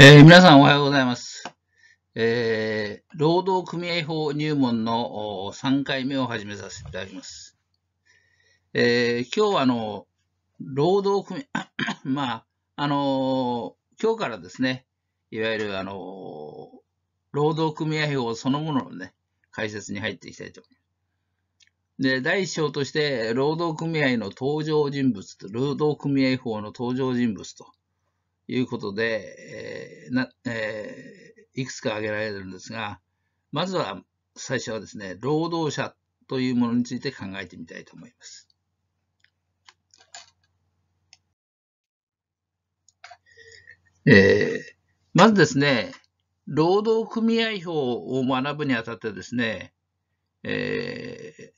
えー、皆さんおはようございます。えー、労働組合法入門の3回目を始めさせていただきます。えー、今日はあの、労働組合、まあ、あの今日からですね、いわゆるあの労働組合法そのもののね、解説に入っていきたいと思います。で、第1章として、労働組合の登場人物と、労働組合法の登場人物と、いうことで、えーなえー、いくつか挙げられるんですが、まずは最初はですね、労働者というものについて考えてみたいと思います。えー、まずですね、労働組合法を学ぶにあたってですね、え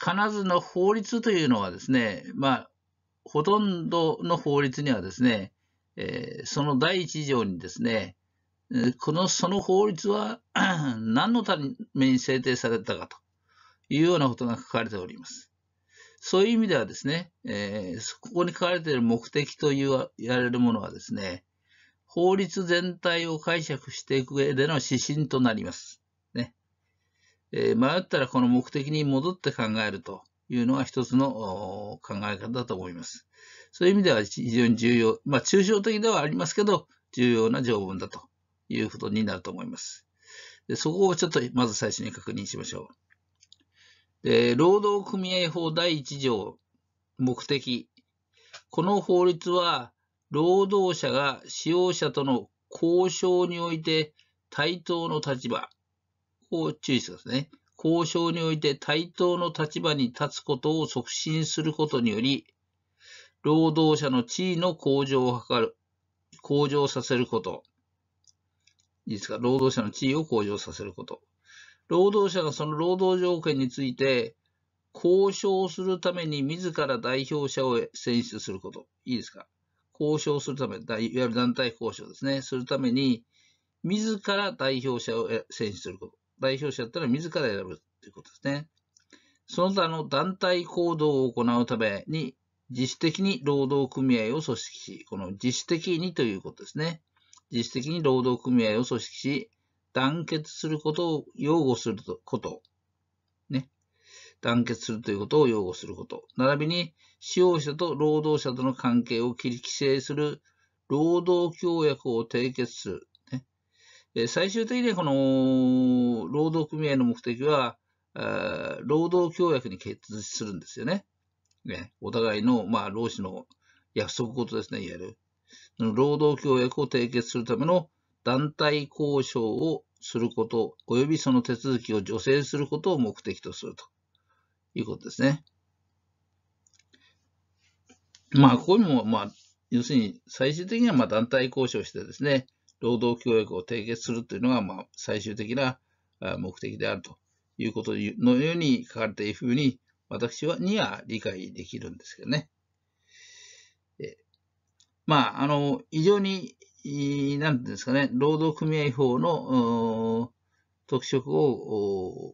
ー、必ずの法律というのはですね、まあ、ほとんどの法律にはですね、えその第1条にですね、この、その法律は 何のために制定されたかというようなことが書かれております。そういう意味ではですね、えここに書かれている目的と言われるものはですね、法律全体を解釈していく上での指針となります。ね。え迷ったらこの目的に戻って考えるというのが一つの考え方だと思います。そういう意味では非常に重要、まあ、抽象的ではありますけど、重要な条文だということになると思います。でそこをちょっとまず最初に確認しましょう。で労働組合法第1条、目的。この法律は、労働者が使用者との交渉において対等の立場を注意してくだね。交渉において対等の立場に立つことを促進することにより、労働者の地位の向上を図る、向上させること。いいですか労働者の地位を向上させること。労働者がその労働条件について、交渉するために自ら代表者を選出すること。いいですか交渉するため、いわゆる団体交渉ですね。するために、自ら代表者を選出すること。代表者だったら自ら選ぶということですね。その他の団体行動を行うために、自主的に労働組合を組織し、この自主的にということですね。自主的に労働組合を組織し、団結することを擁護すること、ね。団結するということを擁護すること。並びに、使用者と労働者との関係を規制する労働協約を締結する最終的にはこの労働組合の目的は、労働協約に結実するんですよね。ねお互いの、まあ、労使の約束事ですね、いわゆる。労働協約を締結するための団体交渉をすること、及びその手続きを助成することを目的とするということですね。まあ、ここにも、まあ、要するに最終的にはまあ団体交渉してですね、労働協約を締結するというのが、まあ、最終的な目的であるということのように書かれているふうに、私はには理解できるんですけどね。まあ、あの、非常に、なんていうんですかね、労働組合法の特色を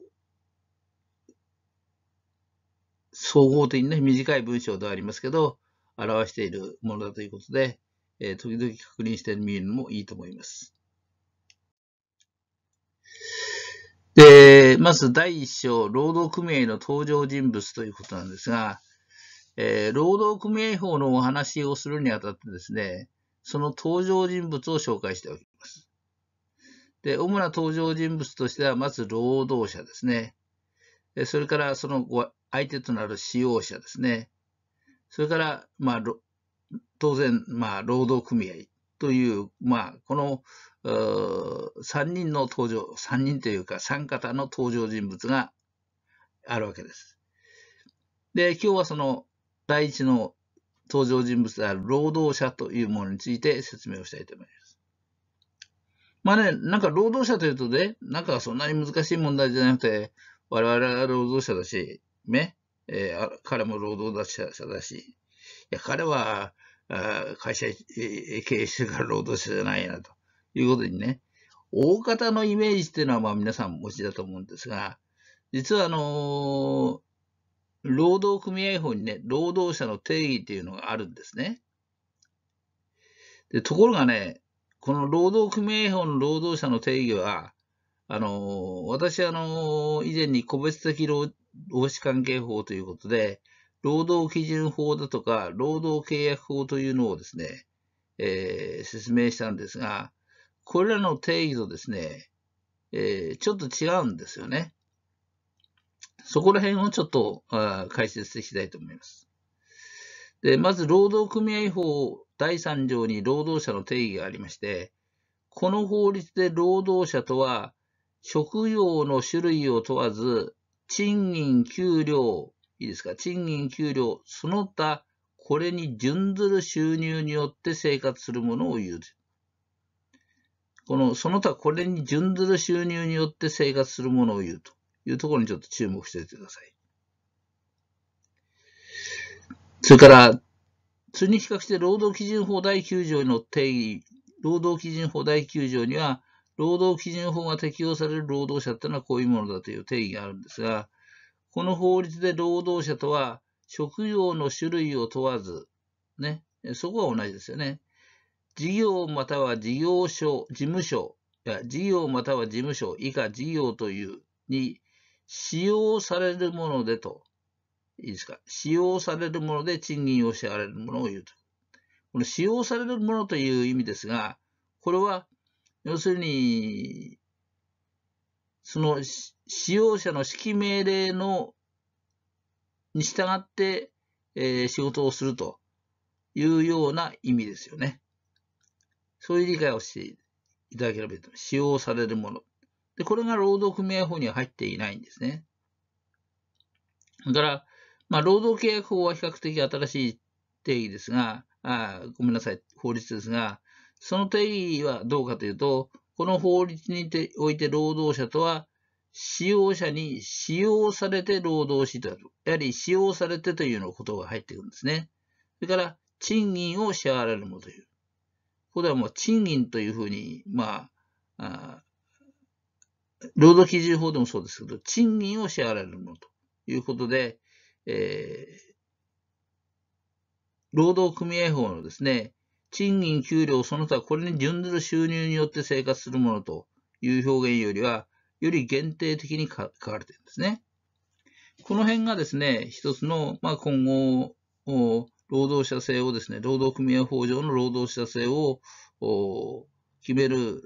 総合的にね、短い文章ではありますけど、表しているものだということで、え時々確認してみるのもいいと思います。で、まず第1章、労働組合の登場人物ということなんですが、えー、労働組合法のお話をするにあたってですね、その登場人物を紹介しておきます。で、主な登場人物としては、まず労働者ですね。それからその相手となる使用者ですね。それから、まあ、当然、まあ、労働組合という、まあ、この3人の登場、3人というか3方の登場人物があるわけです。で、今日はその第一の登場人物である労働者というものについて説明をしたいと思います。まあね、なんか労働者というとね、なんかそんなに難しい問題じゃなくて、我々は労働者だし、ね、えー、彼も労働者だし、や、彼は、会社経営してから労働者じゃないな、ということにね、大方のイメージっていうのはまあ皆さんお持ちだと思うんですが、実はあの労働組合法にね、労働者の定義っていうのがあるんですね。でところがね、この労働組合法の労働者の定義は、あの私あの以前に個別的労労使関係法ということで、労働基準法だとか、労働契約法というのをですね、えー、説明したんですが、これらの定義とですね、えー、ちょっと違うんですよね。そこら辺をちょっとあ解説していきたいと思います。でまず、労働組合法第3条に労働者の定義がありまして、この法律で労働者とは、職業の種類を問わず、賃金、給料、いいですか、賃金、給料、その他、これに準ずる収入によって生活するものを言う。この、その他、これに準ずる収入によって生活するものを言うというところにちょっと注目しておいてください。それから、それに比較して労働基準法第9条の定義、労働基準法第9条には、労働基準法が適用される労働者というのはこういうものだという定義があるんですが、この法律で労働者とは、職業の種類を問わず、ね、そこは同じですよね。事業または事業所、事務所、いや、事業または事務所、以下事業というに、使用されるものでと、いいですか、使用されるもので賃金を支払われるものを言うと。この使用されるものという意味ですが、これは、要するに、その使用者の指揮命令のに従って、えー、仕事をするというような意味ですよね。そういう理解をしていただければいいと思います。使用されるもの。で、これが労働組合法には入っていないんですね。だから、まあ、労働契約法は比較的新しい定義ですが、あごめんなさい、法律ですが、その定義はどうかというと、この法律において労働者とは、使用者に使用されて労働しある。やはり使用されてというようなことが入ってくるんですね。それから、賃金を支払われるものという。ここではもう賃金というふうに、まあ、あ労働基準法でもそうですけど、賃金を支払われるものということで、えー、労働組合法のですね、賃金、給料、その他これに準ずる収入によって生活するものという表現よりは、より限定的に書かれているんですね。この辺がですね、一つの、まあ、今後、労働者制をですね、労働組合法上の労働者制を決める、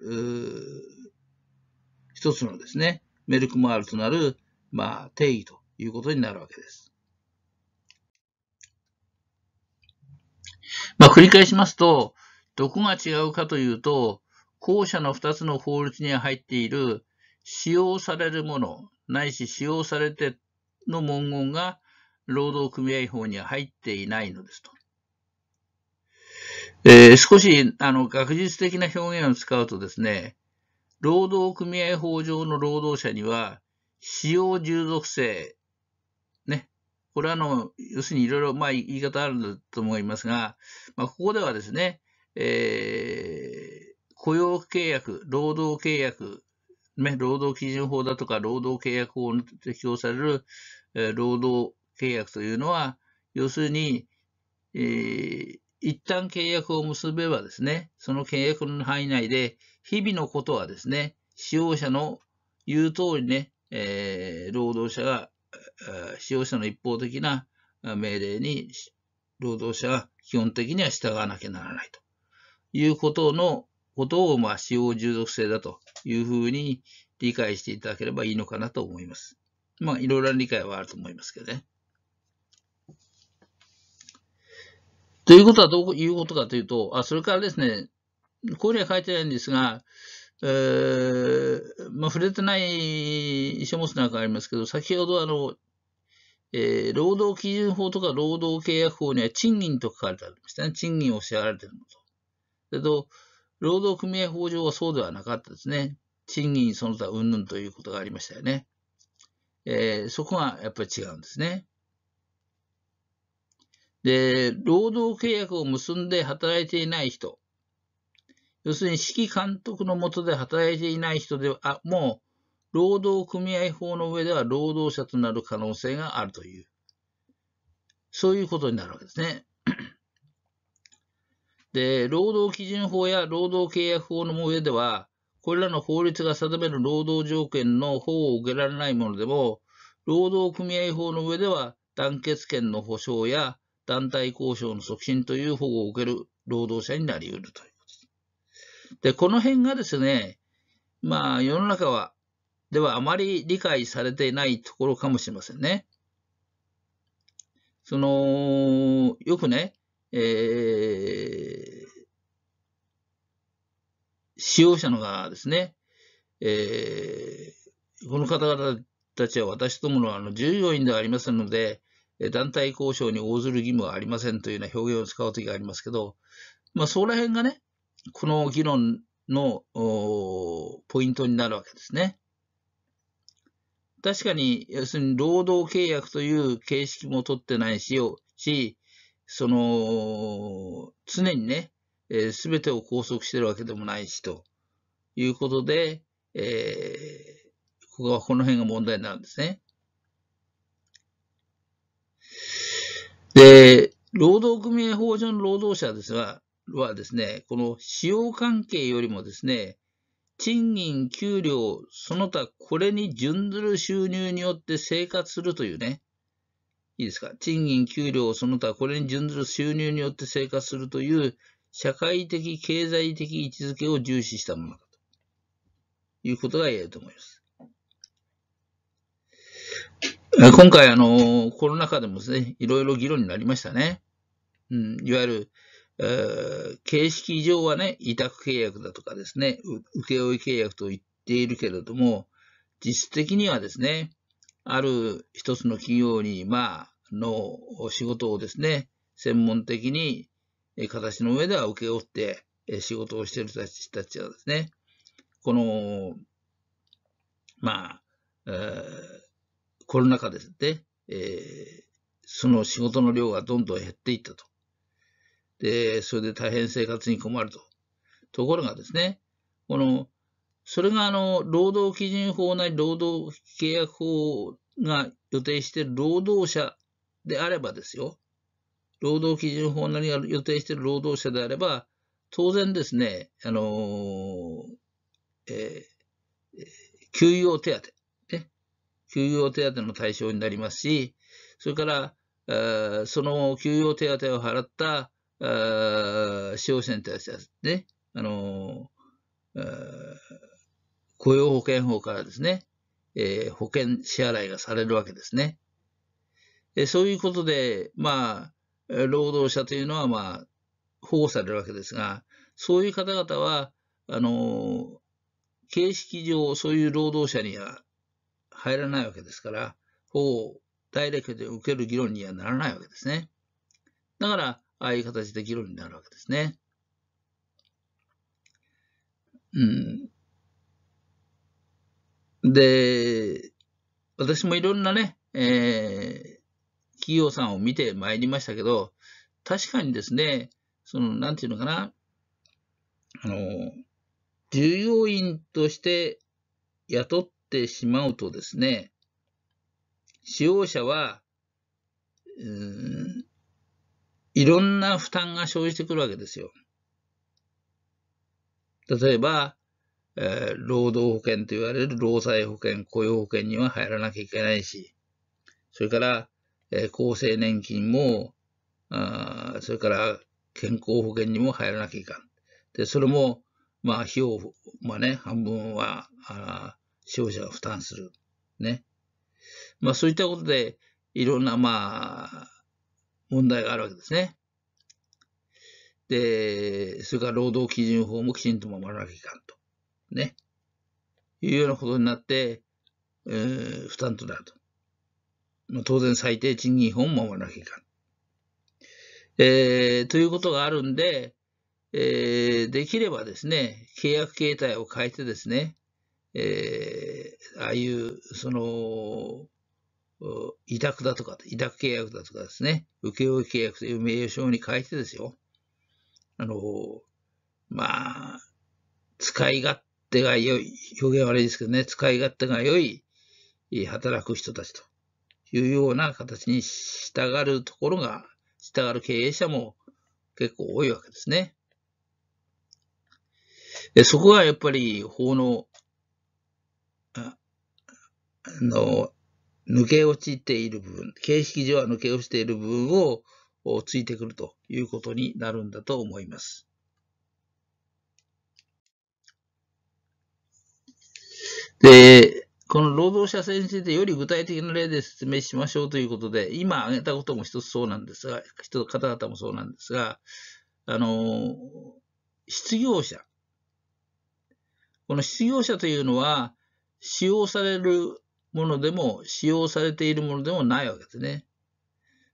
一つのですね、メルクマールとなる、まあ、定義ということになるわけです。まあ、繰り返しますと、どこが違うかというと、後者の2つの法律に入っている、使用されるもの、ないし使用されての文言が労働組合法には入っていないのですと。えー、少し、あの、学術的な表現を使うとですね、労働組合法上の労働者には、使用従属性、これはあの、要するにいろいろ、まあ、言い方あると思いますが、まあ、ここではですね、えー、雇用契約、労働契約、ね、労働基準法だとか、労働契約法に適用される、えー、労働契約というのは、要するに、えー、一旦契約を結べばですね、その契約の範囲内で、日々のことはですね、使用者の言う通りね、えー、労働者が使用者の一方的な命令に労働者は基本的には従わなきゃならないということのことを、まあ、使用従属性だというふうに理解していただければいいのかなと思います。まあ、いろいろな理解はあると思いますけどね。ということはどういうことかというと、あそれからですね、ここには書いてないんですが、えーまあ、触れてない書物なんかありますけど、先ほどあのえー、労働基準法とか労働契約法には賃金と書かれてありましたね。賃金を支払われているのと。だけど、労働組合法上はそうではなかったですね。賃金その他云々ということがありましたよね。えー、そこがやっぱり違うんですね。で、労働契約を結んで働いていない人、要するに指揮監督のもとで働いていない人では、あも労働組合法の上では労働者となる可能性があるという、そういうことになるわけですね。で、労働基準法や労働契約法の上では、これらの法律が定める労働条件の保護を受けられないものでも、労働組合法の上では団結権の保障や団体交渉の促進という保護を受ける労働者になり得るということです。で、この辺がですね、まあ世の中はではあまり理解されていないところかもしれませんね。その、よくね、えー、使用者の側ですね、えー、この方々たちは私どものあの従業員ではありませんので、団体交渉に応ずる義務はありませんというような表現を使うときがありますけど、まあ、そこら辺がね、この議論のポイントになるわけですね。確かに、要するに労働契約という形式も取ってないし、しその、常にね、す、えー、べ、てを拘束してるわけでもないし、ということで、えー、ここはこの辺が問題になるんですね。で、労働組合法上の労働者ですが、はですね、この使用関係よりもですね、賃金、給料、その他これに準ずる収入によって生活するというね、いいですか、賃金、給料、その他これに準ずる収入によって生活するという社会的、経済的位置づけを重視したものだということが言えると思います。今回、あの、コロナ禍でもですね、いろいろ議論になりましたね。うん、いわゆるえ形式上はね、委託契約だとかですね、請負契約と言っているけれども、実質的にはですね、ある一つの企業に、まあ、の仕事をですね、専門的に形の上では請け負って仕事をしている人たちはですね、この、まあ、えー、コロナ禍ですね、えー、その仕事の量がどんどん減っていったと。で、それで大変生活に困ると。ところがですね、この、それがあの、労働基準法なり労働契約法が予定している労働者であればですよ、労働基準法なりが予定している労働者であれば、当然ですね、あのえー、休養手当、ね、休養手当の対象になりますし、それから、えー、その休養手当を払ったあ使用者に対してはね、あのー、雇用保険法からですね、えー、保険支払いがされるわけですね。えー、そういうことで、まあ、労働者というのは、まあ、保護されるわけですが、そういう方々は、あのー、形式上、そういう労働者には入らないわけですから、保護をダイレクトで受ける議論にはならないわけですね。だから、ああいう形で議論になるわけですね。うん。で、私もいろんなね、えー、企業さんを見てまいりましたけど、確かにですね、その、なんていうのかな、あの、従業員として雇ってしまうとですね、使用者は、うん、いろんな負担が生じてくるわけですよ。例えば、えー、労働保険と言われる労災保険、雇用保険には入らなきゃいけないし、それから、えー、厚生年金も、あそれから健康保険にも入らなきゃいかん。で、それも、まあ、費用、まあね、半分は、あ消費者が負担する。ね。まあ、そういったことで、いろんな、まあ、問題があるわけですね。で、それから労働基準法もきちんと守らなきゃいかんと。ね。いうようなことになって、えー、負担となると。まあ、当然最低賃金法も守らなきゃいかん。えー、ということがあるんで、えー、できればですね、契約形態を変えてですね、えー、ああいう、その、委託だとか、委託契約だとかですね、請負契約という名誉証に変えてですよ、あの、まあ、使い勝手が良い、表現悪いですけどね、使い勝手が良い働く人たちというような形に従うところが、従う経営者も結構多いわけですね。でそこがやっぱり法の、あの、抜け落ちている部分、形式上は抜け落ちている部分をついてくるということになるんだと思います。で、この労働者制についてより具体的な例で説明しましょうということで、今挙げたことも一つそうなんですが、人つ方々もそうなんですが、あの、失業者。この失業者というのは、使用されるものでも使用されているものでもないわけですね。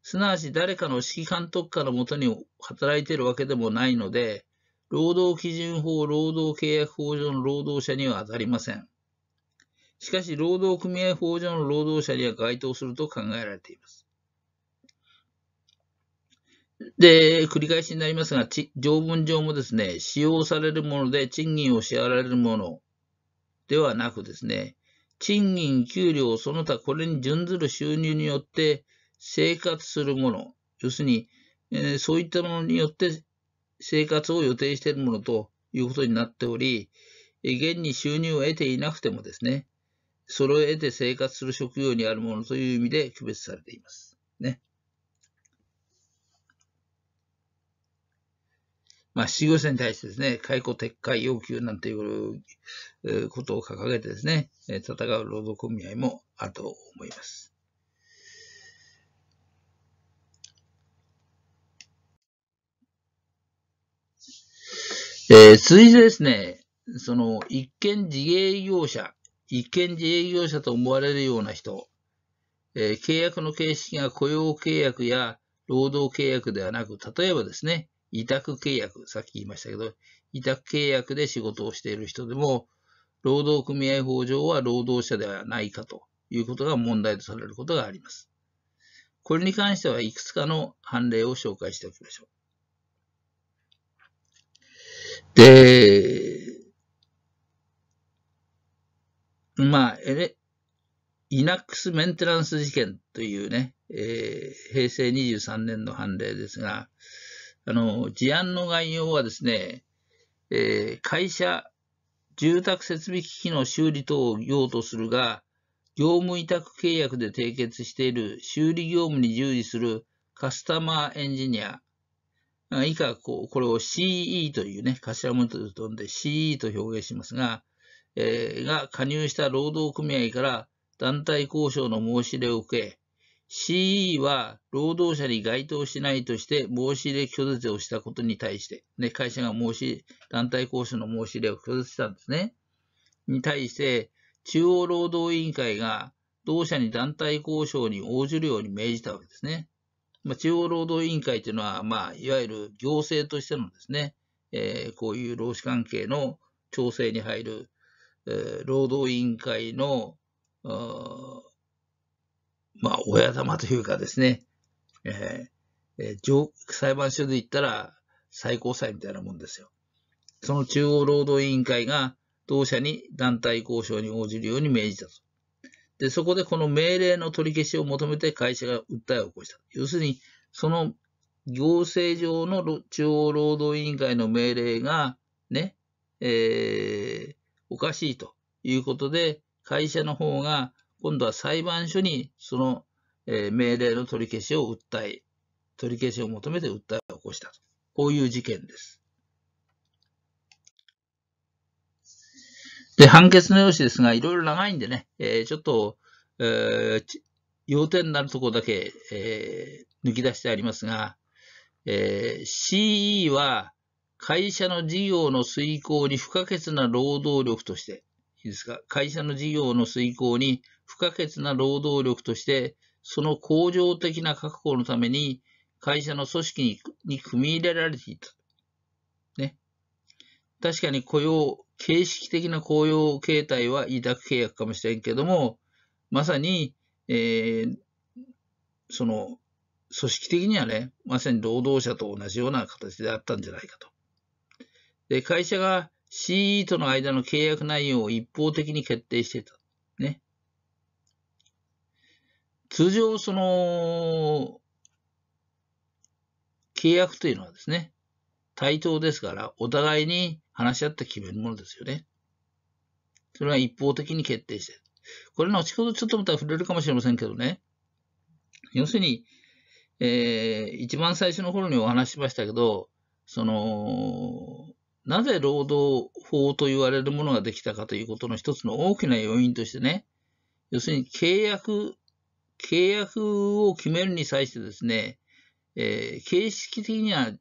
すなわち誰かの指揮監督下のもとに働いているわけでもないので、労働基準法、労働契約法上の労働者には当たりません。しかし、労働組合法上の労働者には該当すると考えられています。で、繰り返しになりますが、条文上もですね、使用されるもので賃金を支払われるものではなくですね、賃金、給料、その他これに準ずる収入によって生活するもの、要するに、えー、そういったものによって生活を予定しているものということになっており、現に収入を得ていなくてもですね、それを得て生活する職業にあるものという意味で区別されています。ね。まあ、失業者に対してですね、解雇撤回要求なんていうことを掲げてですね、戦う労働組合もあると思います。えー、続いてですね、その、一見自営業者、一見自営業者と思われるような人、えー、契約の形式が雇用契約や労働契約ではなく、例えばですね、委託契約、さっき言いましたけど、委託契約で仕事をしている人でも、労働組合法上は労働者ではないかということが問題とされることがあります。これに関してはいくつかの判例を紹介しておきましょう。で、まあ、イナックスメンテナンス事件というね、えー、平成23年の判例ですが、あの、事案の概要はですね、えー、会社、住宅設備機器の修理等を用とするが、業務委託契約で締結している修理業務に従事するカスタマーエンジニア、以下ここれを CE というね、頭文字ム飛んで CE と表現しますが、えー、が加入した労働組合から団体交渉の申し入れを受け、CE は労働者に該当しないとして申し入れ拒絶をしたことに対して、ね、会社が申し、団体交渉の申し入れを拒絶したんですね。に対して、中央労働委員会が同社に団体交渉に応じるように命じたわけですね。まあ、中央労働委員会というのは、まあ、いわゆる行政としてのですね、えー、こういう労使関係の調整に入る、えー、労働委員会の、まあ、親玉というかですね、えー、えー、裁判所で言ったら最高裁みたいなもんですよ。その中央労働委員会が同社に団体交渉に応じるように命じたと。で、そこでこの命令の取り消しを求めて会社が訴えを起こした。要するに、その行政上の中央労働委員会の命令が、ね、えー、おかしいということで、会社の方が今度は裁判所にその、え命令の取り消しを訴え、取り消しを求めて訴えを起こしたと。こういう事件です。で、判決の用紙ですが、いろいろ長いんでね、えー、ちょっと、えー、要点になるところだけ、えー、抜き出してありますが、えー、CE は会社の事業の遂行に不可欠な労働力として、いいですか、会社の事業の遂行に不可欠な労働力として、その恒常的な確保のために、会社の組織に組み入れられていた。ね。確かに雇用、形式的な雇用形態は委託契約かもしれんけども、まさに、えー、その、組織的にはね、まさに労働者と同じような形であったんじゃないかと。で、会社が CE との間の契約内容を一方的に決定していた。通常、その、契約というのはですね、対等ですから、お互いに話し合って決めるものですよね。それは一方的に決定してる。これ後ほどちょっとまた触れるかもしれませんけどね。要するに、えー、一番最初の頃にお話しましたけど、その、なぜ労働法と言われるものができたかということの一つの大きな要因としてね、要するに契約契約を決めるに際してですね、えー、形式的には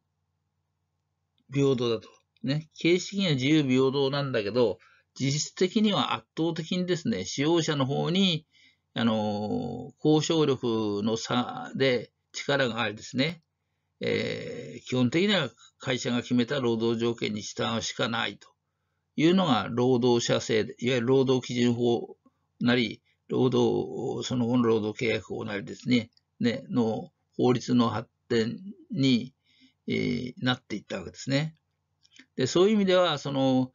平等だと。ね、形式には自由平等なんだけど、実質的には圧倒的にですね、使用者の方に、あのー、交渉力の差で力がありですね、えー、基本的には会社が決めた労働条件に従うしかないというのが労働者制、いわゆる労働基準法なり、労働、その後の労働契約法なりですね、ねの法律の発展に、えー、なっていったわけですね。でそういう意味では、その、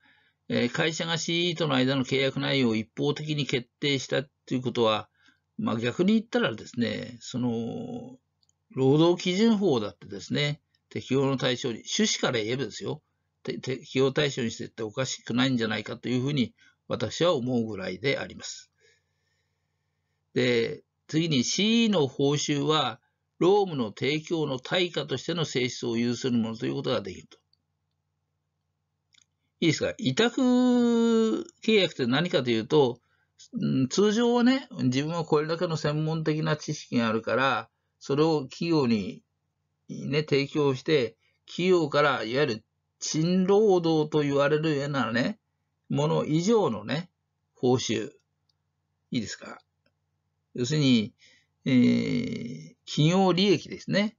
えー、会社が CE との間の契約内容を一方的に決定したということは、まあ、逆に言ったらですね、その、労働基準法だってですね、適用の対象に、趣旨から言えばですよ、適用対象にしてっておかしくないんじゃないかというふうに私は思うぐらいであります。で、次に CE の報酬は、労務の提供の対価としての性質を有するものということができると。いいですか委託契約って何かというと、通常はね、自分はこれだけの専門的な知識があるから、それを企業に、ね、提供して、企業からいわゆる賃労働と言われるようなね、もの以上のね、報酬。いいですか要するに、えー、企業利益ですね、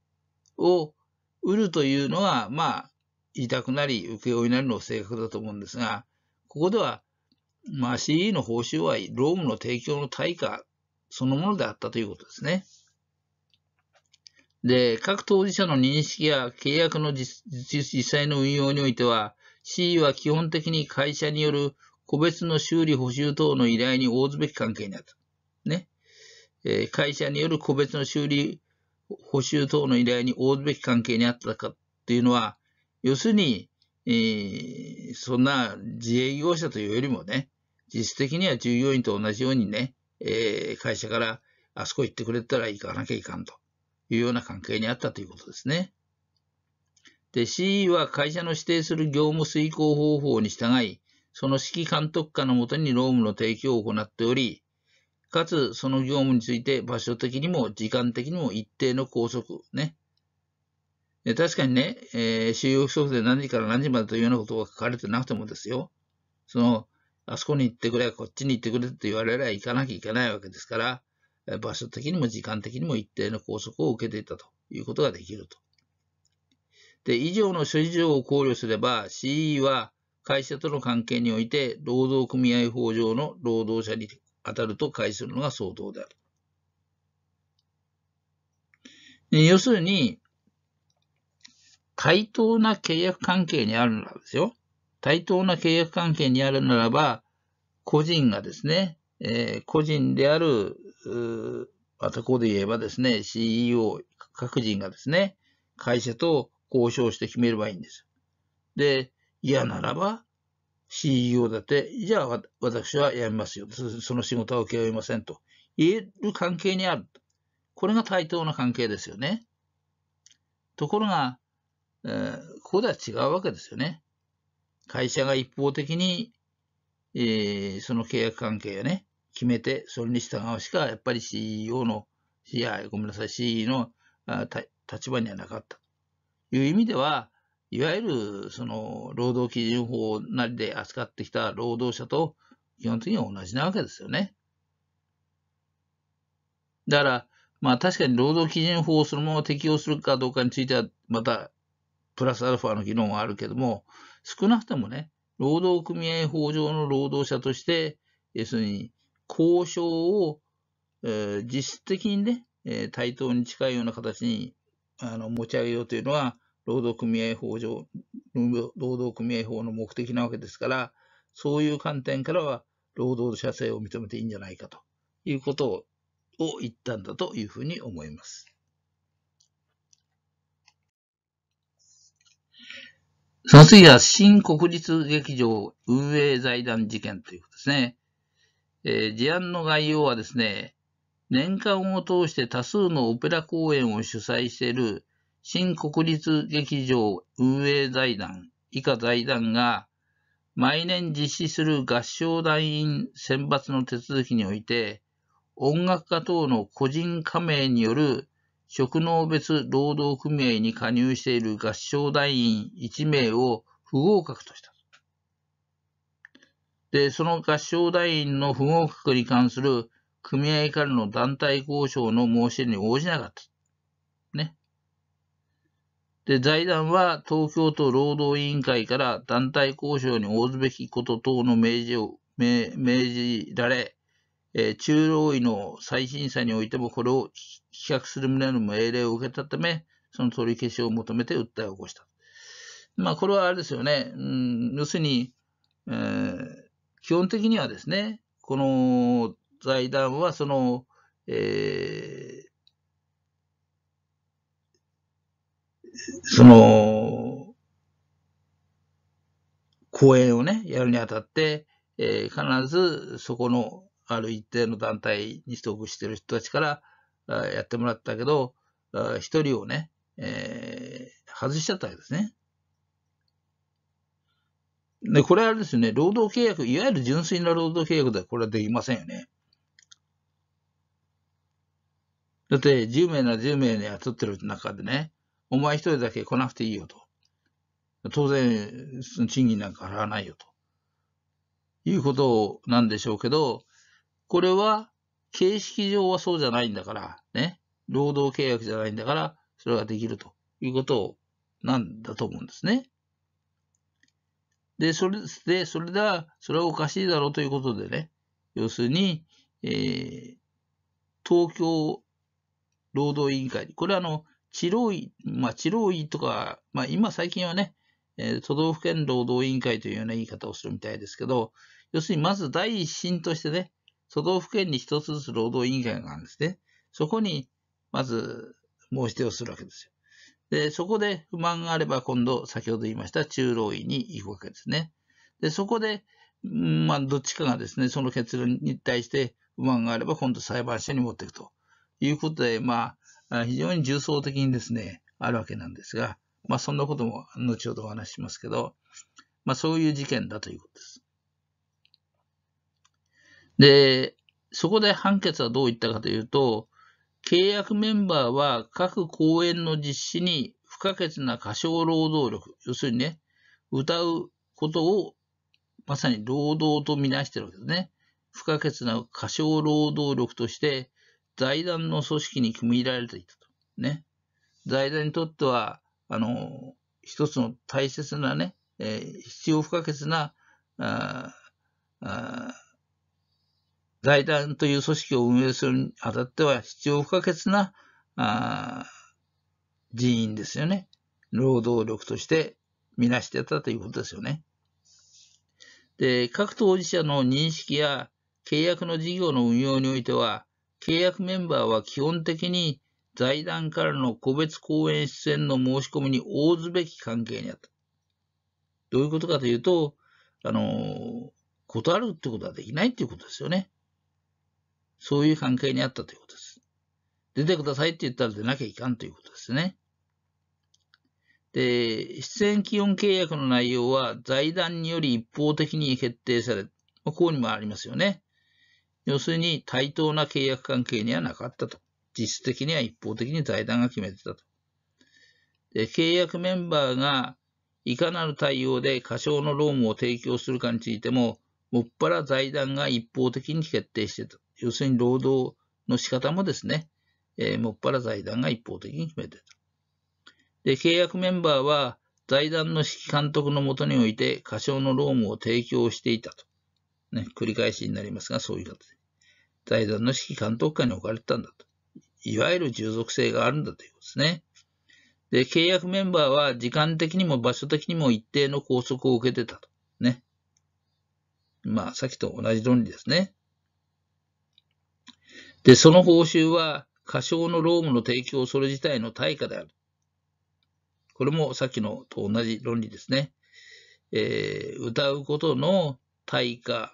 を売るというのは、まあ、委託なり、請負になりの性格だと思うんですが、ここでは、まあ、CE の報酬は、労務の提供の対価そのものであったということですね。で、各当事者の認識や契約の実際の運用においては、CE は基本的に会社による個別の修理補修等の依頼に応ずべき関係にあった。ね。え会社による個別の修理補修等の依頼に応ずべき関係にあったかっていうのは、要するに、えそんな自営業者というよりもね、実質的には従業員と同じようにね、え会社からあそこ行ってくれたら行かなきゃいかんというような関係にあったということですね。で、CE は会社の指定する業務遂行方法に従い、その指揮監督下のもとに労務の提供を行っており、かつその業務について場所的にも時間的にも一定の拘束ね。確かにね、えー、収容規則で何時から何時までというようなことが書かれてなくてもですよ、その、あそこに行ってくれ、こっちに行ってくれと言われれば行かなきゃいけないわけですから、場所的にも時間的にも一定の拘束を受けていたということができると。で、以上の諸事情を考慮すれば、CE は会社との関係において、労働組合法上の労働者に当たると解するのが相当である。要するに、対等な契約関係にあるならですよ。対等な契約関係にあるならば、個人がですね、えー、個人である、またこうで言えばですね、CEO、各人がですね、会社と交渉して決めればいいんです。で、嫌ならば、CEO だって、じゃあ私は辞めますよ。その仕事は請け負いませんと言える関係にある。これが対等な関係ですよね。ところが、えー、ここでは違うわけですよね。会社が一方的に、えー、その契約関係をね、決めて、それに従うしか、やっぱり CEO の、いや、ごめんなさい、CEO のあ立場にはなかった。という意味では、いわゆるその労働基準法なりで扱ってきた労働者と基本的には同じなわけですよね。だから、まあ確かに労働基準法をそのまま適用するかどうかについては、またプラスアルファの議論はあるけども、少なくともね、労働組合法上の労働者として、要するに交渉を、えー、実質的にね、えー、対等に近いような形にあの持ち上げようというのは、労働組合法上、労働組合法の目的なわけですから、そういう観点からは、労働者性を認めていいんじゃないかということを言ったんだというふうに思います。その次は、新国立劇場運営財団事件ということですね。えー、事案の概要はですね、年間を通して多数のオペラ公演を主催している新国立劇場運営財団以下財団が毎年実施する合唱団員選抜の手続きにおいて、音楽家等の個人加盟による職能別労働組合に加入している合唱団員1名を不合格とした。で、その合唱団員の不合格に関する組合からの団体交渉の申し入れに応じなかった。ね。で、財団は東京都労働委員会から団体交渉に応ずべきこと等の明示を命じられ、えー、中老医の再審査においてもこれを棄却する旨の命令を受けたため、その取り消しを求めて訴えを起こした。まあ、これはあれですよね。うん、要するに、えー、基本的にはですね、この財団はその、えー、その、講演をね、やるにあたって、えー、必ずそこのある一定の団体に所属している人たちからあやってもらったけど、一人をね、えー、外しちゃったわけですね。で、これはですね、労働契約、いわゆる純粋な労働契約ではこれはできませんよね。だって、10名なら10名に雇ってる中でね、お前一人だけ来なくていいよと。当然、賃金なんか払わないよと。いうことなんでしょうけど、これは形式上はそうじゃないんだから、ね。労働契約じゃないんだから、それができるということなんだと思うんですね。で、それで、それだ、それはおかしいだろうということでね、要するに、えー、東京労働委員会に、これはあの、治療院、まあ、治療院とか、まあ、今最近はね、えー、都道府県労働委員会というような言い方をするみたいですけど、要するにまず第一審としてね、都道府県に一つずつ労働委員会があるんですね。そこに、まず申し出をするわけですよ。で、そこで不満があれば今度、先ほど言いました中老院に行くわけですね。で、そこで、まあ、どっちかがですね、その結論に対して不満があれば今度裁判所に持っていくということで、まあ、非常に重層的にですね、あるわけなんですが、まあそんなことも後ほどお話ししますけど、まあそういう事件だということです。で、そこで判決はどういったかというと、契約メンバーは各公演の実施に不可欠な過小労働力、要するにね、歌うことをまさに労働とみなしてるわけですね。不可欠な過小労働力として財団の組織に組み入れられていたと。ね。財団にとっては、あの、一つの大切なね、えー、必要不可欠な、ああ財団という組織を運営するにあたっては必要不可欠な、あ人員ですよね。労働力として見なしてたということですよね。で、各当事者の認識や契約の事業の運用においては、契約メンバーは基本的に財団からの個別講演出演の申し込みに応ずべき関係にあった。どういうことかというと、あの、断るってことはできないっていうことですよね。そういう関係にあったということです。出てくださいって言ったら出なきゃいかんということですね。で、出演基本契約の内容は財団により一方的に決定され、ここにもありますよね。要するに対等な契約関係にはなかったと。実質的には一方的に財団が決めてたと。で契約メンバーがいかなる対応で過少のローを提供するかについても、もっぱら財団が一方的に決定してた。要するに労働の仕方もですね、えー、もっぱら財団が一方的に決めてた。で、契約メンバーは財団の指揮監督のもとにおいて過少のローを提供していたと。ね、繰り返しになりますが、そういう形で。財団の指揮監督下に置かれてたんだと。いわゆる従属性があるんだということですね。で、契約メンバーは時間的にも場所的にも一定の拘束を受けてたと。ね。まあ、さっきと同じ論理ですね。で、その報酬は、過唱の労務の提供それ自体の対価である。これもさっきのと同じ論理ですね。えー、歌うことの対価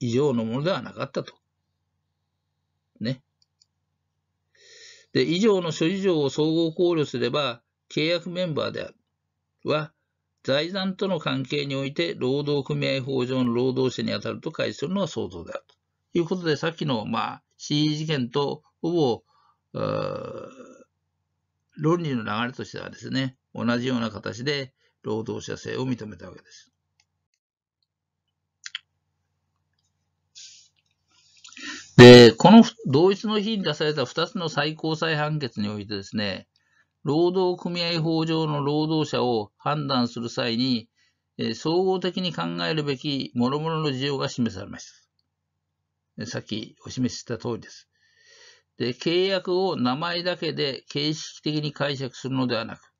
以上のものではなかったと。ね。で、以上の諸事情を総合考慮すれば、契約メンバーである。は、財団との関係において、労働組合法上の労働者に当たると解するのは相当である。ということで、さっきの、まあ、CE 事件とほぼ、論理の流れとしてはですね、同じような形で労働者性を認めたわけです。で、この同一の日に出された2つの最高裁判決においてですね、労働組合法上の労働者を判断する際に、総合的に考えるべき諸々の事情が示されました。さっきお示しした通りです。で、契約を名前だけで形式的に解釈するのではなく、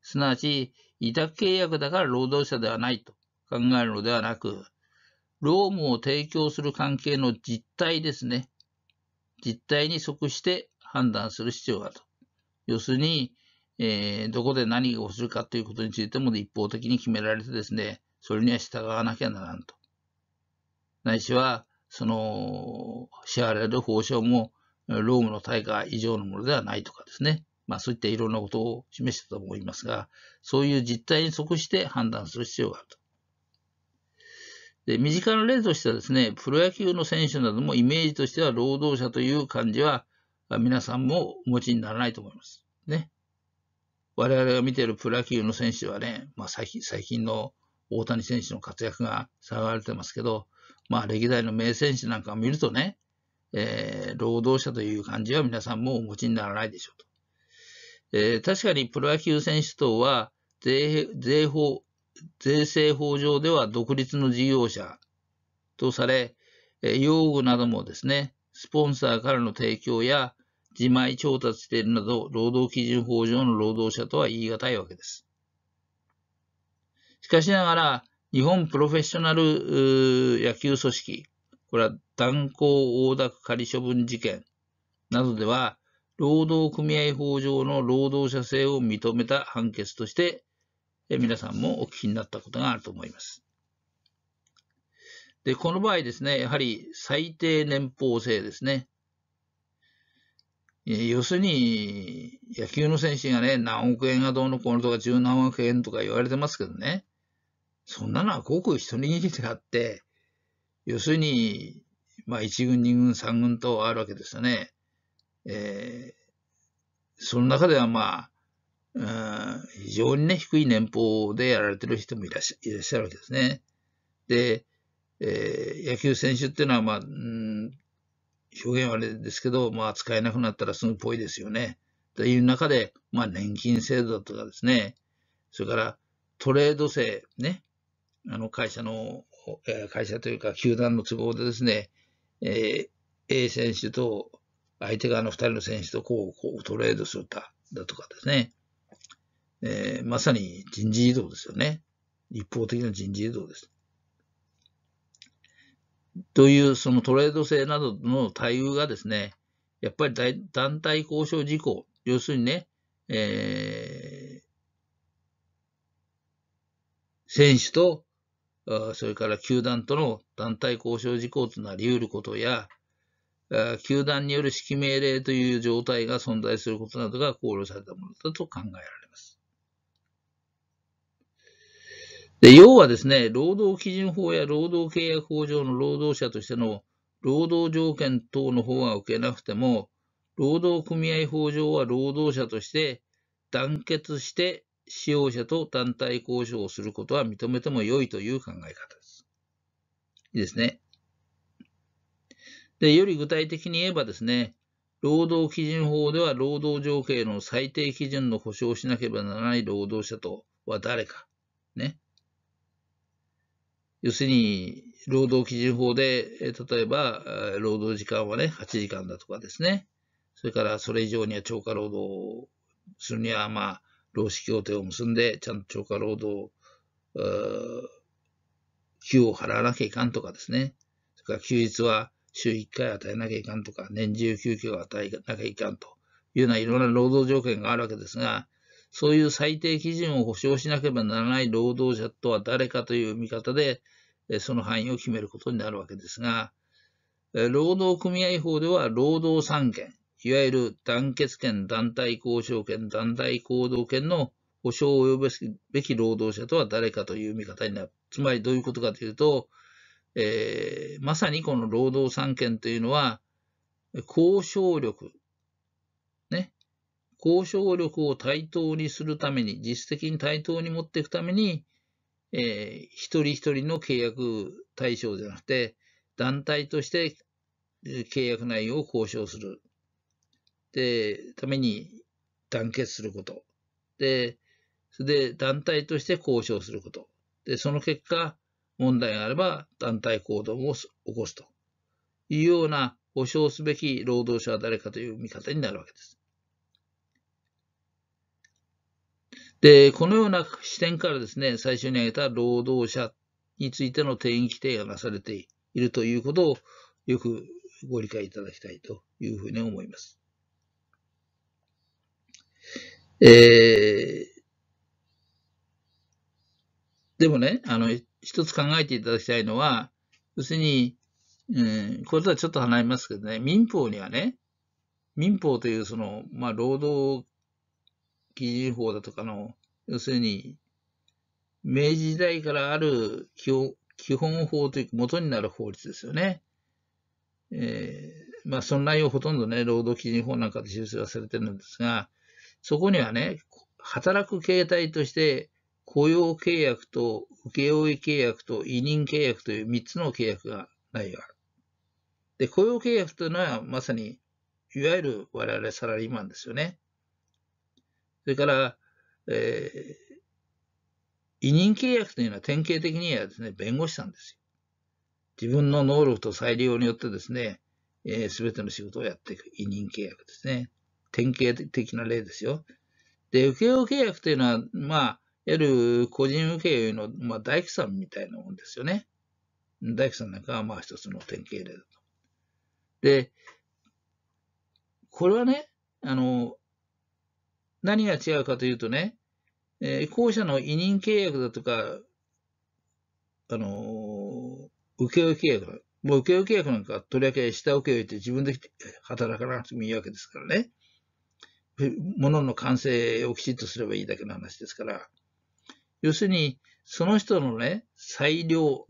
すなわち委託契約だから労働者ではないと考えるのではなく、労務を提供する関係の実態ですね。実態に即して判断する必要があると。要するに、えー、どこで何をするかということについても一方的に決められてですね、それには従わなきゃならんと。ないしは、その、支払われる報酬も、労務の対価以上のものではないとかですね。まあそういったいろんなことを示したと思いますが、そういう実態に即して判断する必要があると。で身近な例としてはですね、プロ野球の選手などもイメージとしては労働者という感じは皆さんもお持ちにならないと思います。ね。我々が見ているプロ野球の選手はね、まあ、最近最近の大谷選手の活躍が騒がれてますけど、まあ、歴代の名選手なんかを見るとね、えー、労働者という感じは皆さんもお持ちにならないでしょうと。えー、確かにプロ野球選手等は税税法、税制法上では独立の事業者とされ、用具などもですね、スポンサーからの提供や自前調達しているなど、労働基準法上の労働者とは言い難いわけです。しかしながら、日本プロフェッショナル野球組織、これは断交横奪仮処分事件などでは、労働組合法上の労働者性を認めた判決としてえ皆さんもお聞きになったことがあると思います。で、この場合ですね、やはり最低年俸制ですね。要するに、野球の選手がね、何億円がどうのこうのとか、十何億円とか言われてますけどね。そんなのはごく一握りであって、要するに、まあ、1軍、2軍、3軍とあるわけですよね。えー、その中ではまあ、非常にね、低い年俸でやられてる人もいらっしゃるわけですね。で、えー、野球選手っていうのは、まあ、うん、表現はあれですけど、まあ、使えなくなったらすぐぽいですよね。という中で、まあ、年金制度だとかですね、それからトレード制、ね、あの会社の、会社というか、球団の都合でですね、えー、A 選手と相手側の2人の選手とこうこうトレードするだだとかですね、えー、まさに人事異動ですよね。一方的な人事異動です。という、そのトレード制などの対応がですね、やっぱり団体交渉事項、要するにね、えー、選手と、それから球団との団体交渉事項となり得ることや、球団による指揮命令という状態が存在することなどが考慮されたものだと考えられます。で、要はですね、労働基準法や労働契約法上の労働者としての労働条件等の方は受けなくても、労働組合法上は労働者として団結して使用者と団体交渉をすることは認めても良いという考え方です。いいですね。で、より具体的に言えばですね、労働基準法では労働条件の最低基準の保障をしなければならない労働者とは誰か、ね、要するに、労働基準法で、例えば、労働時間はね、8時間だとかですね。それから、それ以上には超過労働をするには、まあ、労使協定を結んで、ちゃんと超過労働、給を払わなきゃいかんとかですね。それから、休日は週1回与えなきゃいかんとか、年中休憩を与えなきゃいかんというような、いろんな労働条件があるわけですが、そういう最低基準を保障しなければならない労働者とは誰かという見方で、その範囲を決めることになるわけですが、労働組合法では労働三権、いわゆる団結権、団体交渉権、団体行動権の保障を及ぶべき労働者とは誰かという見方になる。つまりどういうことかというと、えー、まさにこの労働三権というのは、交渉力、ね、交渉力を対等にするために、実質的に対等に持っていくために、えー、一人一人の契約対象じゃなくて、団体として契約内容を交渉する。で、ために団結すること。で、それで団体として交渉すること。で、その結果、問題があれば団体行動を起こすというような保障すべき労働者は誰かという見方になるわけです。で、このような視点からですね、最初に挙げた労働者についての定義規定がなされているということをよくご理解いただきたいというふうに思います。えー、でもね、あの、一つ考えていただきたいのは、要するに、うん、これとはちょっと離れますけどね、民法にはね、民法というその、まあ、労働基準法だとかの、要するに、明治時代からある基本法というか、元になる法律ですよね。えー、まあ、その内容ほとんどね、労働基準法なんかで修正はされてるんですが、そこにはね、働く形態として、雇用契約と請負契約と委任契約という3つの契約が内容ある。で、雇用契約というのはまさに、いわゆる我々サラリーマンですよね。それから、えー、委任契約というのは典型的にはですね、弁護士さんですよ。自分の能力と裁量によってですね、す、えー、べ、ての仕事をやっていく委任契約ですね。典型的な例ですよ。で、請負契約というのは、まあ、いわゆる個人請負の、まあ、大工さんみたいなもんですよね。大工さんなんかは、まあ、一つの典型例だと。で、これはね、あの、何が違うかというとね、え後者の委任契約だとか、あの受請負契約、もう請負契約なんか、とりわけ下請け負って自分で働かなくてもいいわけですからね。物の完成をきちっとすればいいだけの話ですから。要するに、その人のね、裁量、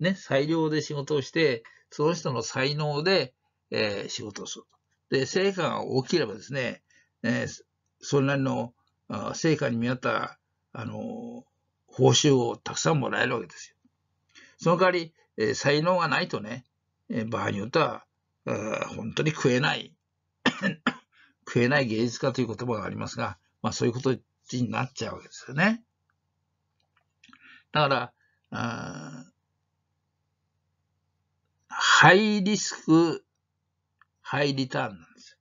ね、裁量で仕事をして、その人の才能で、えー、仕事をすると。で、成果が大きければですね、えー、それなりの成果に見合った、あの、報酬をたくさんもらえるわけですよ。その代わり、え才能がないとね、え場合によっては、本当に食えない 食えない芸術家という言葉がありますが、まあそういうことになっちゃうわけですよね。だから、あハイリスク、ハイリターンなんです。よ。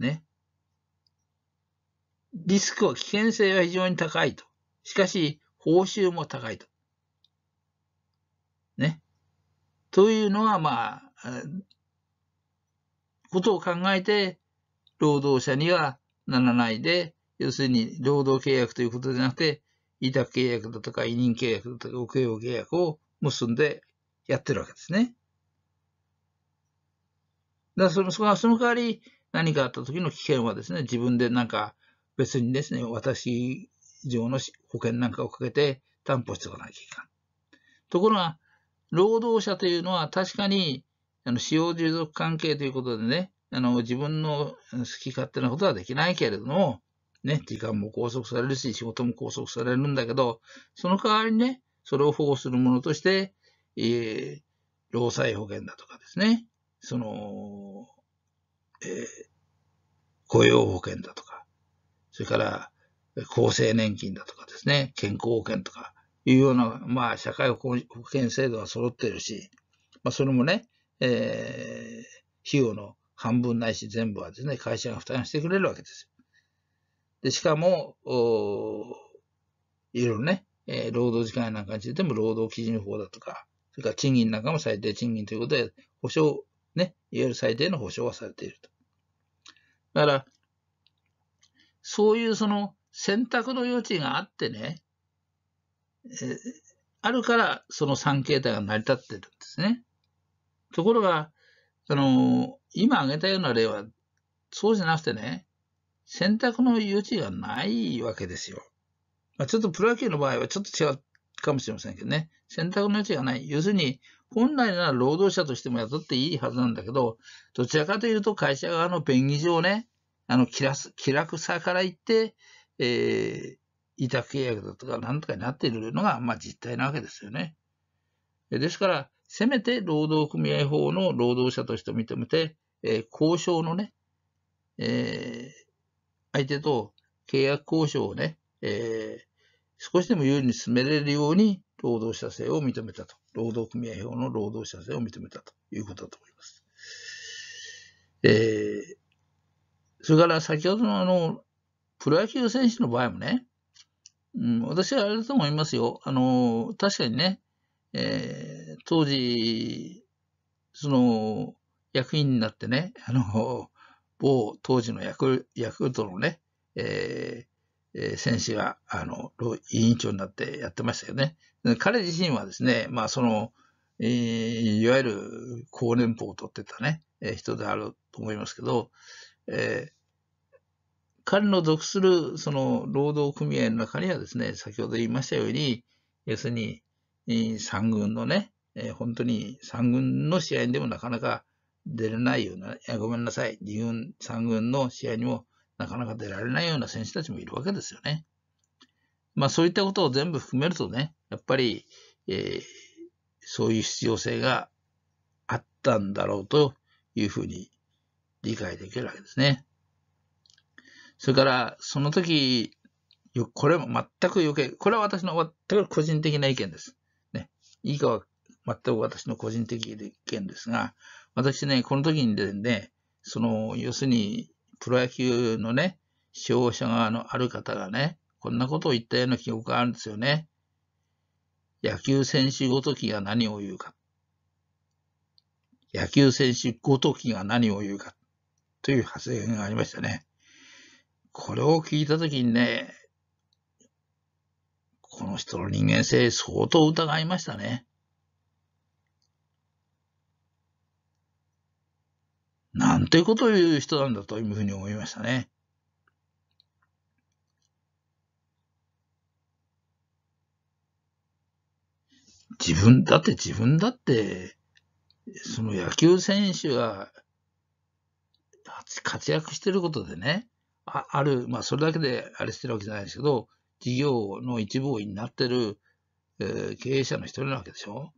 ね。リスクは危険性は非常に高いと。しかし、報酬も高いと。ね。というのは、まあ、ことを考えて、労働者にはならないで、要するに労働契約ということじゃなくて、委託契約だとか委任契約だとか、請負契約を結んでやってるわけですね。だからその、その代わり何かあった時の危険はですね、自分でなんか別にですね、私上の保険なんかをかけて担保しておかなきゃいけない。ところが、労働者というのは確かに、あの、使用従属関係ということでね、あの、自分の好き勝手なことはできないけれども、ね、時間も拘束されるし、仕事も拘束されるんだけど、その代わりにね、それを保護するものとして、えー、労災保険だとかですね、その、えー、雇用保険だとか、それから厚生年金だとかですね、健康保険とかいうような、まあ、社会保険制度は揃っているし、まあ、それもね、えー、費用の半分ないし全部はですね、会社が負担してくれるわけですよ。で、しかも、おいろいろね、えー、労働時間なんかについても労働基準法だとか、それから賃金なんかも最低賃金ということで、保障、ね、いわゆる最低の保障はされていると。だから、そういうその選択の余地があってね、えー、あるからその3形態が成り立ってるんですね。ところが、あのー、今挙げたような例は、そうじゃなくてね、選択の余地がないわけですよ。まあ、ちょっとプロ野球の場合はちょっと違うかもしれませんけどね、選択の余地がない。要するに、本来なら労働者としても雇っていいはずなんだけど、どちらかというと会社側の便宜上ね、あの、気楽気楽さから言って、えー、委託契約だとかなんとかになっているのが、まあ、実態なわけですよね。ですから、せめて労働組合法の労働者として認めて、えー、交渉のね、えー、相手と契約交渉をね、えー、少しでも有利に進められるように、労働者制を認めたと。労働組合法の労働者制を認めたということだと思います。えーそれから先ほどのあの、プロ野球選手の場合もね、うん、私はあれだと思いますよ。あの、確かにね、えー、当時、その、役員になってね、あの、某当時のヤクヤクルトのね、えー、えー、選手が、あの、委員長になってやってましたよね。彼自身はですね、まあ、その、えー、いわゆる高年俸を取ってたね、えー、人であると思いますけど、えー、彼の属するその労働組合の中にはですね、先ほど言いましたように、要するに、三軍のね、本当に三軍の試合にでもなかなか出れないような、いやごめんなさい、二軍、三軍の試合にもなかなか出られないような選手たちもいるわけですよね。まあそういったことを全部含めるとね、やっぱり、えー、そういう必要性があったんだろうというふうに理解できるわけですね。それから、その時、よ、これも全く余計、これは私の全く個人的な意見です。ね。いいかは全く私の個人的意見ですが、私ね、この時にですね、その、要するに、プロ野球のね、視聴者側のある方がね、こんなことを言ったような記憶があるんですよね。野球選手ごときが何を言うか。野球選手ごときが何を言うか。という発言がありましたね。これを聞いたときにね、この人の人間性相当疑いましたね。なんてことを言う人なんだというふうに思いましたね。自分、だって自分だって、その野球選手が活躍してることでね、あある、まあ、それだけであれしてるわけじゃないですけど、事業の一部を担ってる、えー、経営者の一人なわけでしょ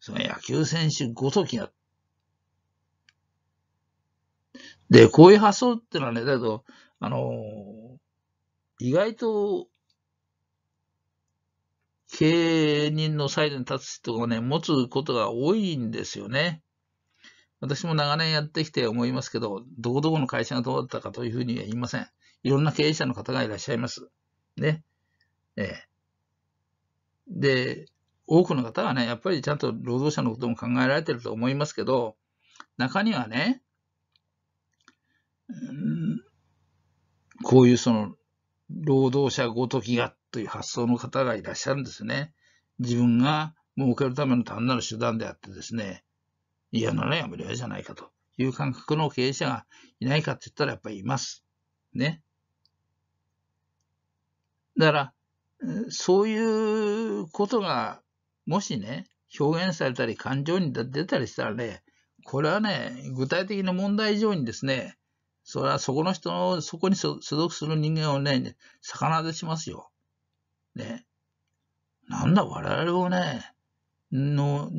その野球選手ごときが。で、こういう発想ってのはね、だけど、あのー、意外と、経営人のサイドに立つ人がね、持つことが多いんですよね。私も長年やってきて思いますけど、どこどこの会社がどうだったかというふうには言いません。いろんな経営者の方がいらっしゃいます。ね。ええ。で、多くの方はね、やっぱりちゃんと労働者のことも考えられてると思いますけど、中にはね、うん、こういうその、労働者ごときがという発想の方がいらっしゃるんですね。自分が儲けるための単なる手段であってですね、嫌ならやめりゃいじゃないかという感覚の経営者がいないかって言ったらやっぱりいます。ね。だから、そういうことが、もしね、表現されたり感情に出たりしたらね、これはね、具体的な問題以上にですね、それはそこの人の、そこに所属する人間をね、逆なでしますよ。ね。なんだ、我々をね、の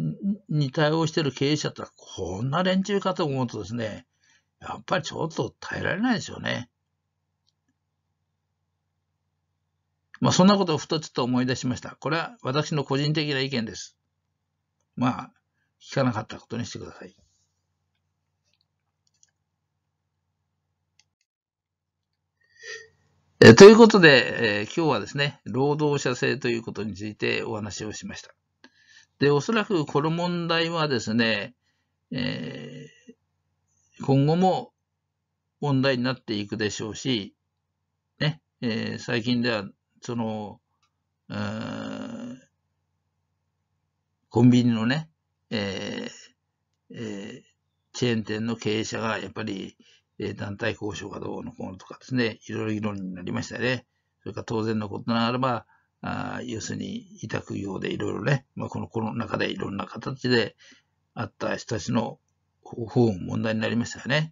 に対応している経営者とはこんな連中かと思うとですね、やっぱりちょっと耐えられないですよね。まあ、そんなことをふとちょっと思い出しました。これは私の個人的な意見です。まあ、聞かなかったことにしてください。えということで、えー、今日はですね、労働者制ということについてお話をしました。で、おそらくこの問題はですね、えー、今後も問題になっていくでしょうし、ね、えー、最近では、その、コンビニのね、えーえー、チェーン店の経営者がやっぱり、えー、団体交渉がどうのこうのとかですね、いろいろ議論になりましたね。それから当然のことながらば、あ要するに委託業でいろいろね、まあ、このコロナ禍でいろんな形であった人たちの方法も問題になりましたよね。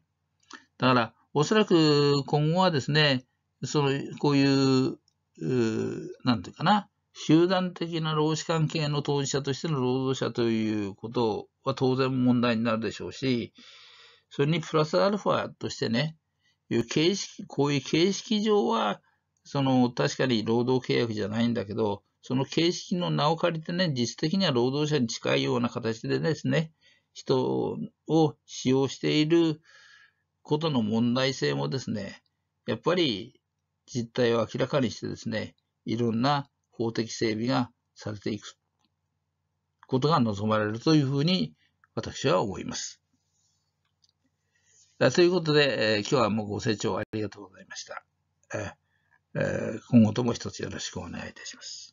だから、おそらく今後はですね、その、こういう、うなんていうかな、集団的な労使関係の当事者としての労働者ということは当然問題になるでしょうし、それにプラスアルファとしてね、いう形式、こういう形式上は、その、確かに労働契約じゃないんだけど、その形式の名を借りてね、実質的には労働者に近いような形でですね、人を使用していることの問題性もですね、やっぱり実態を明らかにしてですね、いろんな法的整備がされていくことが望まれるというふうに私は思います。ということで、えー、今日はもうご清聴ありがとうございました。えーえ今後とも一つよろしくお願いいたします。